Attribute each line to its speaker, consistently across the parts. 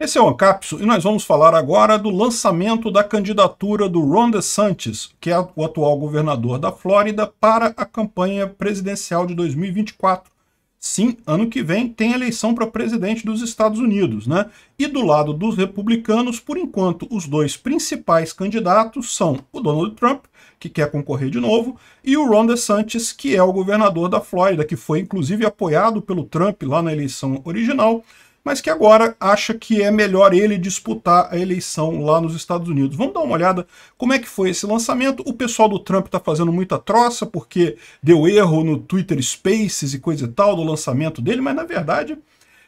Speaker 1: Esse é o Ancapso e nós vamos falar agora do lançamento da candidatura do Ron DeSantis, que é o atual governador da Flórida, para a campanha presidencial de 2024. Sim, ano que vem tem eleição para presidente dos Estados Unidos, né? E do lado dos republicanos, por enquanto, os dois principais candidatos são o Donald Trump, que quer concorrer de novo, e o Ron DeSantis, que é o governador da Flórida, que foi inclusive apoiado pelo Trump lá na eleição original, mas que agora acha que é melhor ele disputar a eleição lá nos Estados Unidos. Vamos dar uma olhada como é que foi esse lançamento. O pessoal do Trump está fazendo muita troça porque deu erro no Twitter Spaces e coisa e tal do lançamento dele, mas na verdade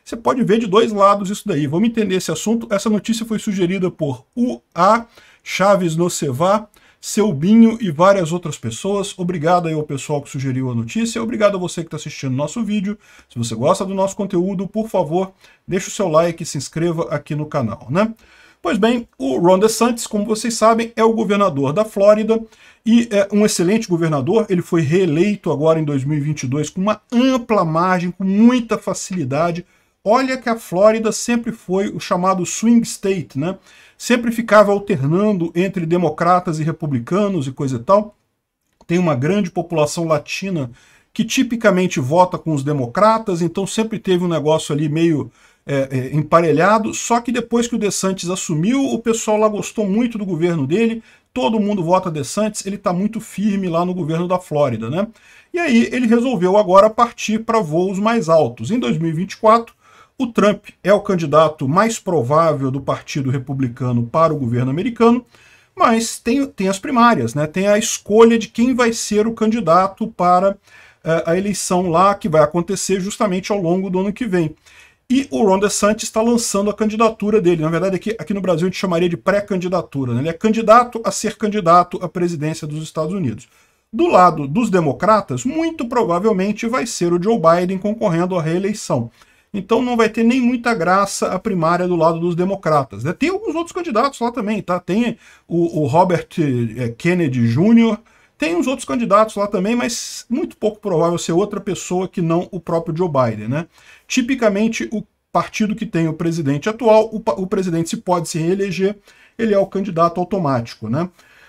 Speaker 1: você pode ver de dois lados isso daí. Vamos entender esse assunto. Essa notícia foi sugerida por UA Chaves Nocevá, seu Binho e várias outras pessoas. Obrigado aí ao pessoal que sugeriu a notícia. Obrigado a você que está assistindo nosso vídeo. Se você gosta do nosso conteúdo, por favor, deixe o seu like e se inscreva aqui no canal, né? Pois bem, o Ron DeSantis, como vocês sabem, é o governador da Flórida e é um excelente governador. Ele foi reeleito agora em 2022 com uma ampla margem, com muita facilidade. Olha que a Flórida sempre foi o chamado swing state, né? sempre ficava alternando entre democratas e republicanos e coisa e tal. Tem uma grande população latina que tipicamente vota com os democratas, então sempre teve um negócio ali meio é, é, emparelhado. Só que depois que o DeSantis assumiu, o pessoal lá gostou muito do governo dele, todo mundo vota DeSantis, ele está muito firme lá no governo da Flórida, né? E aí ele resolveu agora partir para voos mais altos. Em 2024, o Trump é o candidato mais provável do Partido Republicano para o governo americano, mas tem, tem as primárias, né? tem a escolha de quem vai ser o candidato para uh, a eleição lá, que vai acontecer justamente ao longo do ano que vem. E o Ron DeSantis está lançando a candidatura dele. Na verdade, aqui, aqui no Brasil a gente chamaria de pré-candidatura. Né? Ele é candidato a ser candidato à presidência dos Estados Unidos. Do lado dos democratas, muito provavelmente vai ser o Joe Biden concorrendo à reeleição. Então não vai ter nem muita graça a primária do lado dos democratas. Né? Tem alguns outros candidatos lá também, tá? Tem o, o Robert eh, Kennedy Jr., tem uns outros candidatos lá também, mas muito pouco provável ser outra pessoa que não o próprio Joe Biden, né? Tipicamente, o partido que tem o presidente atual, o, o presidente se pode se reeleger, ele é o candidato automático, né?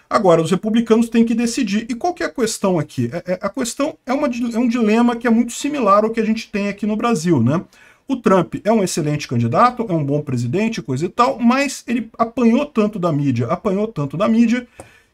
Speaker 1: Agora, os republicanos têm que decidir. E qual que é a questão aqui? É, é, a questão é, uma, é um dilema que é muito similar ao que a gente tem aqui no Brasil, né? O Trump é um excelente candidato, é um bom presidente, coisa e tal, mas ele apanhou tanto da mídia, apanhou tanto da mídia,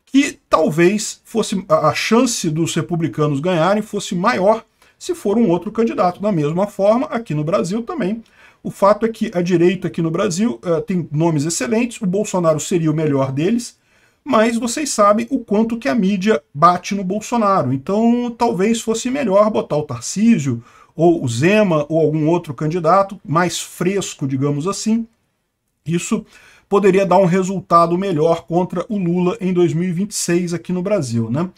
Speaker 1: que talvez fosse a chance dos republicanos ganharem fosse maior se for um outro candidato. Da mesma forma, aqui no Brasil também. O fato é que a direita aqui no Brasil uh, tem nomes excelentes, o Bolsonaro seria o melhor deles, mas vocês sabem o quanto que a mídia bate no Bolsonaro. Então talvez fosse melhor botar o Tarcísio, ou o Zema ou algum outro candidato mais fresco, digamos assim, isso poderia dar um resultado melhor contra o Lula em 2026 aqui no Brasil, né?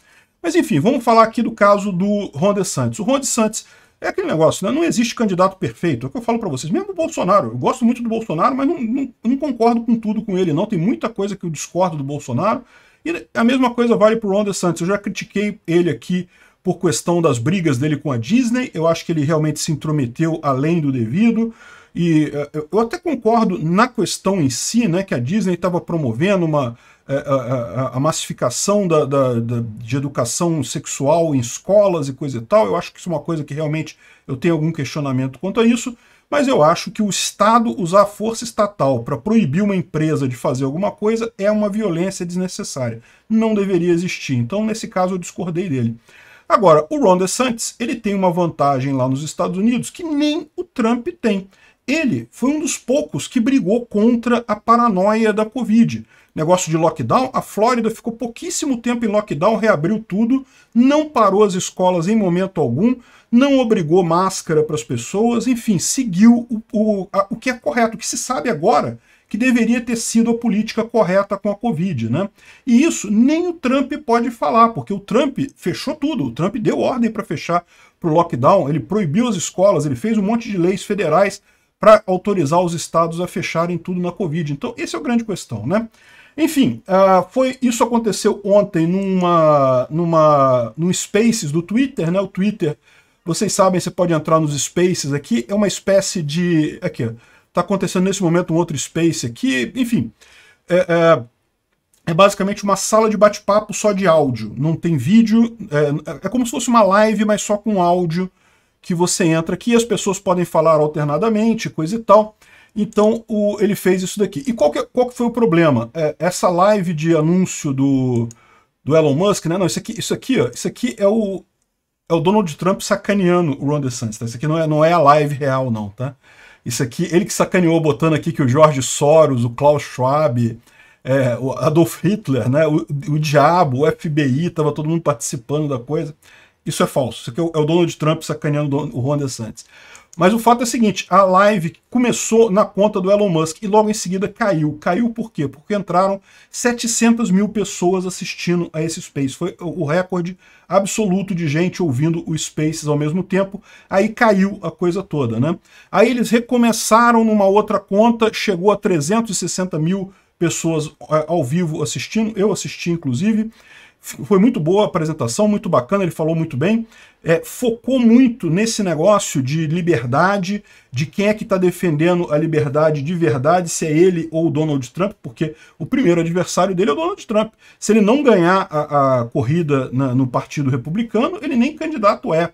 Speaker 1: Mas enfim, vamos falar aqui do caso do Ron DeSantis. O Ron DeSantis é aquele negócio, né? Não existe candidato perfeito. É o que eu falo para vocês. Mesmo o Bolsonaro. Eu gosto muito do Bolsonaro, mas não, não, não, concordo com tudo com ele, não. Tem muita coisa que eu discordo do Bolsonaro. E a mesma coisa vale para o Ron DeSantis. Eu já critiquei ele aqui por questão das brigas dele com a Disney. Eu acho que ele realmente se intrometeu além do devido. E eh, eu até concordo na questão em si, né, que a Disney estava promovendo uma, eh, a, a, a massificação da, da, da, de educação sexual em escolas e coisa e tal. Eu acho que isso é uma coisa que realmente eu tenho algum questionamento quanto a isso, mas eu acho que o Estado usar a força estatal para proibir uma empresa de fazer alguma coisa é uma violência desnecessária. Não deveria existir. Então, nesse caso, eu discordei dele. Agora, o Ron DeSantis, ele tem uma vantagem lá nos Estados Unidos que nem o Trump tem. Ele foi um dos poucos que brigou contra a paranoia da Covid. Negócio de lockdown, a Flórida ficou pouquíssimo tempo em lockdown, reabriu tudo, não parou as escolas em momento algum, não obrigou máscara para as pessoas, enfim, seguiu o, o, a, o que é correto. O que se sabe agora que deveria ter sido a política correta com a Covid, né? E isso nem o Trump pode falar, porque o Trump fechou tudo, o Trump deu ordem para fechar para o lockdown, ele proibiu as escolas, ele fez um monte de leis federais para autorizar os estados a fecharem tudo na Covid. Então, esse é o grande questão, né? Enfim, uh, foi, isso aconteceu ontem numa, numa, num Spaces do Twitter, né? O Twitter, vocês sabem, você pode entrar nos Spaces aqui, é uma espécie de... Aqui, ó Está acontecendo nesse momento um outro Space aqui. Enfim, é, é, é basicamente uma sala de bate-papo só de áudio. Não tem vídeo, é, é, como se fosse uma live, mas só com áudio que você entra aqui. As pessoas podem falar alternadamente, coisa e tal. Então o, ele fez isso daqui. E qual que, é, qual que foi o problema? É, essa live de anúncio do, do Elon Musk, né? Não, isso aqui, isso aqui, ó, isso aqui é o, é o Donald Trump sacaneando o Ron DeSantis. Tá? Isso aqui não é, não é a live real, não, tá? Isso aqui, ele que sacaneou botando aqui que o Jorge Soros, o Klaus Schwab, é, o Adolf Hitler, né, o, o diabo, o FBI, estava todo mundo participando da coisa. Isso é falso. Isso aqui é o, é o Donald Trump sacaneando o Ron DeSantis. Mas o fato é o seguinte, a live começou na conta do Elon Musk e logo em seguida caiu. Caiu por quê? Porque entraram 700 mil pessoas assistindo a esse Space. Foi o recorde absoluto de gente ouvindo o Spaces ao mesmo tempo. Aí caiu a coisa toda, né? Aí eles recomeçaram numa outra conta, chegou a 360 mil pessoas é, ao vivo assistindo. Eu assisti, inclusive foi muito boa a apresentação, muito bacana, ele falou muito bem. É, focou muito nesse negócio de liberdade, de quem é que está defendendo a liberdade de verdade, se é ele ou o Donald Trump, porque o primeiro adversário dele é o Donald Trump. Se ele não ganhar a, a corrida na, no Partido Republicano, ele nem candidato é.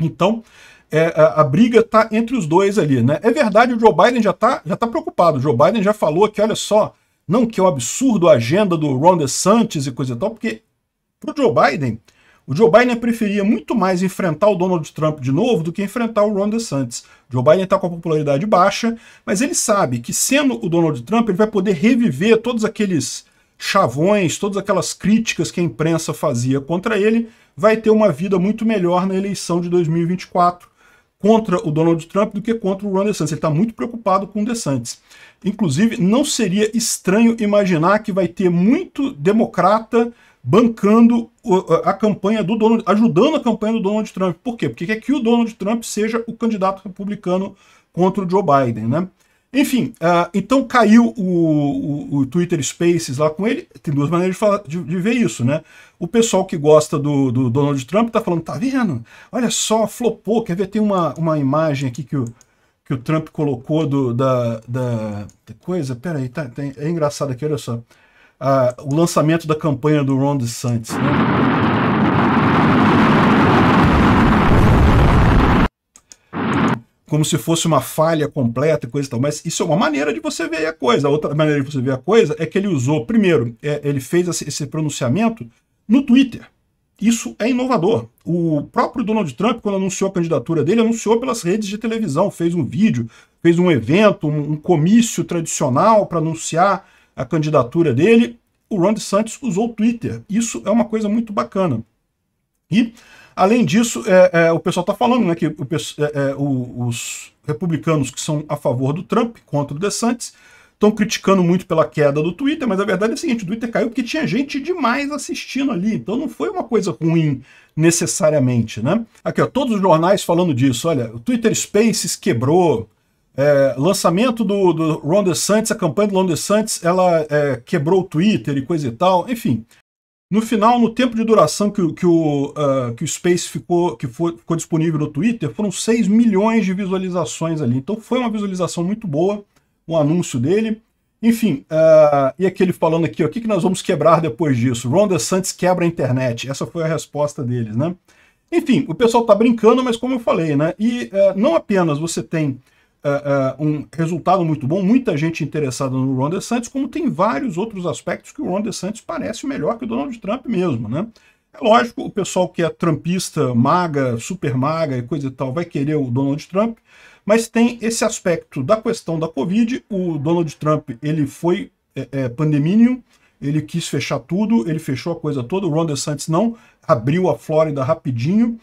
Speaker 1: Então, é, a, a, briga está entre os dois ali. Né? É verdade, o Joe Biden já está já tá preocupado. O Joe Biden já falou que, olha só, não que é um absurdo a agenda do Ron DeSantis e coisa e tal, porque pro Joe Biden, o Joe Biden preferia muito mais enfrentar o Donald Trump de novo do que enfrentar o Ron DeSantis. O Joe Biden está com a popularidade baixa, mas ele sabe que sendo o Donald Trump, ele vai poder reviver todos aqueles chavões, todas aquelas críticas que a imprensa fazia contra ele, vai ter uma vida muito melhor na eleição de 2024 contra o Donald Trump do que contra o Ron DeSantis. Ele está muito preocupado com o DeSantis. Inclusive, não seria estranho imaginar que vai ter muito democrata bancando a campanha do Donald, ajudando a campanha do Donald Trump. Por quê? Porque quer que o Donald Trump seja o candidato republicano contra o Joe Biden, né? Enfim, uh, então caiu o, o, o, Twitter Spaces lá com ele. Tem duas maneiras de, falar, de, de ver isso, né? O pessoal que gosta do, do, Donald Trump tá falando, tá vendo? Olha só, flopou. Quer ver? Tem uma, uma imagem aqui que o, que o Trump colocou do, da, da, da coisa. Pera aí, tá, tem, é engraçado aqui, olha só. Uh, o lançamento da campanha do Ron DeSantis, né? como se fosse uma falha completa e coisa e tal. Mas isso é uma maneira de você ver a coisa. A outra maneira de você ver a coisa é que ele usou, primeiro, é, ele fez esse pronunciamento no Twitter. Isso é inovador. O próprio Donald Trump, quando anunciou a candidatura dele, anunciou pelas redes de televisão, fez um vídeo, fez um evento, um, um comício tradicional para anunciar a candidatura dele. O Ron DeSantis usou o Twitter. Isso é uma coisa muito bacana. E Além disso, é, é, o pessoal está falando né, que o, é, é os republicanos que são a favor do Trump contra o DeSantis estão criticando muito pela queda do Twitter, mas a verdade é a seguinte: o Twitter caiu porque tinha gente demais assistindo ali, então não foi uma coisa ruim necessariamente, né? Aqui, ó, todos os jornais falando disso. Olha, o Twitter Spaces quebrou. É, lançamento do, do Ron DeSantis, a campanha do Ron DeSantis, ela é, quebrou o Twitter e coisa e tal. Enfim, no final, no tempo de duração que, que o, uh, que o Space ficou, que foi, ficou disponível no Twitter, foram 6 milhões de visualizações ali. Então foi uma visualização muito boa, um anúncio dele. Enfim, uh, e aquele falando aqui, o que, que nós vamos quebrar depois disso? Ron DeSantis quebra a internet. Essa foi a resposta deles, né? Enfim, o pessoal tá brincando, mas como eu falei, né? E uh, não apenas você tem uh, um resultado muito bom, muita gente interessada no Ron DeSantis, como tem vários outros aspectos que o Ron DeSantis parece melhor que o Donald Trump mesmo, né? É lógico, o pessoal que é trumpista, maga, super maga e coisa e tal, vai querer o Donald Trump, mas tem esse aspecto da questão da Covid, o Donald Trump, ele foi é, é pandemínio, ele quis fechar tudo, ele fechou a coisa toda, o Ron DeSantis não, abriu a Flórida rapidinho,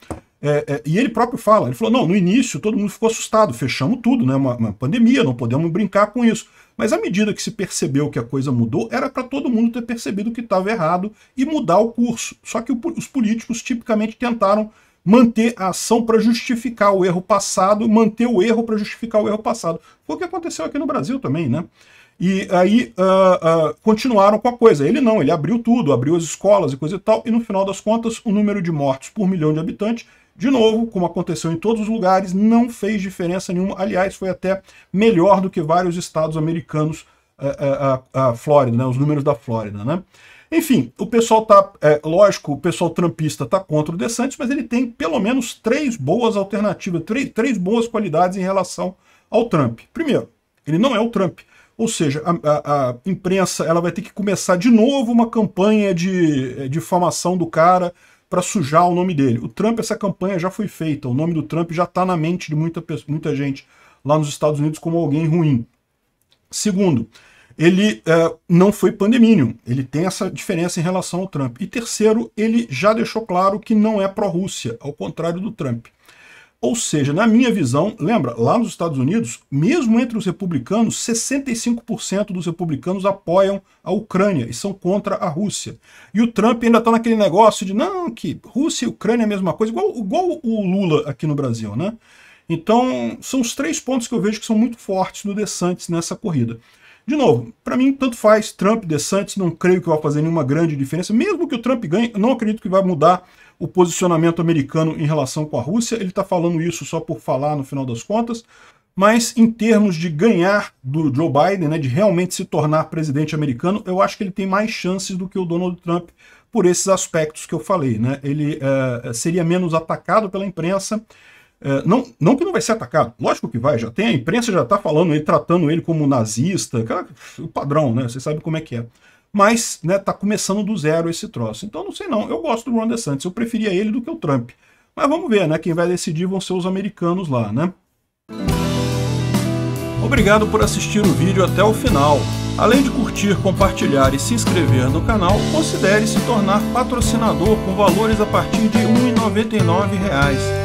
Speaker 1: é, é, e ele próprio fala, ele falou, não, no início todo mundo ficou assustado, fechamos tudo, né? Uma, uma pandemia, não podemos brincar com isso. Mas à medida que se percebeu que a coisa mudou, era para todo mundo ter percebido que estava errado e mudar o curso. Só que o, os políticos tipicamente tentaram manter a ação para justificar o erro passado, manter o erro para justificar o erro passado. Foi o que aconteceu aqui no Brasil também, né? E aí uh, uh, continuaram com a coisa. Ele não, ele abriu tudo, abriu as escolas e coisa e tal, e no final das contas, o número de mortos por milhão de habitantes de novo, como aconteceu em todos os lugares, não fez diferença nenhuma. Aliás, foi até melhor do que vários estados americanos, a, eh, eh, a, a Flórida, né? os números da Flórida. Né? Enfim, o pessoal tá, é, lógico, o pessoal trampista tá contra o DeSantis, mas ele tem pelo menos três boas alternativas, três, três boas qualidades em relação ao Trump. Primeiro, ele não é o Trump. Ou seja, a, a imprensa ela vai ter que começar de novo uma campanha de, de difamação do cara, para sujar o nome dele. O Trump, essa campanha já foi feita, o nome do Trump já está na mente de muita, muita gente lá nos Estados Unidos como alguém ruim. Segundo, ele uh, não foi pandemínio, ele tem essa diferença em relação ao Trump. E terceiro, ele já deixou claro que não é pró-Rússia, ao contrário do Trump. Ou seja, na minha visão, lembra, lá nos Estados Unidos, mesmo entre os republicanos, 65% dos republicanos apoiam a Ucrânia e são contra a Rússia. E o Trump ainda está naquele negócio de não, que Rússia e Ucrânia é a mesma coisa, igual, igual o Lula aqui no Brasil, né? Então, são os três pontos que eu vejo que são muito fortes no DeSantis nessa corrida. De novo, para mim, tanto faz. Trump, DeSantis, não creio que vai fazer nenhuma grande diferença. Mesmo que o Trump ganhe, não acredito que vai mudar o posicionamento americano em relação com a Rússia. Ele está falando isso só por falar no final das contas. Mas em termos de ganhar do Joe Biden, né, de realmente se tornar presidente americano, eu acho que ele tem mais chances do que o Donald Trump por esses aspectos que eu falei. Né? Ele é, seria menos atacado pela imprensa, é, não, não que não vai ser atacado, lógico que vai, já tem, a imprensa já está falando ele, tratando ele como nazista, cara, o padrão, né? Você sabe como é que é mas né, tá começando do zero esse troço. Então não sei não, eu gosto do Ron DeSantis, eu preferia ele do que o Trump. Mas vamos ver, né? Quem vai decidir vão ser os americanos lá, né? Obrigado por assistir o vídeo até o final. Além de curtir, compartilhar e se inscrever no canal, considere se tornar patrocinador com valores a partir de R$ 1,99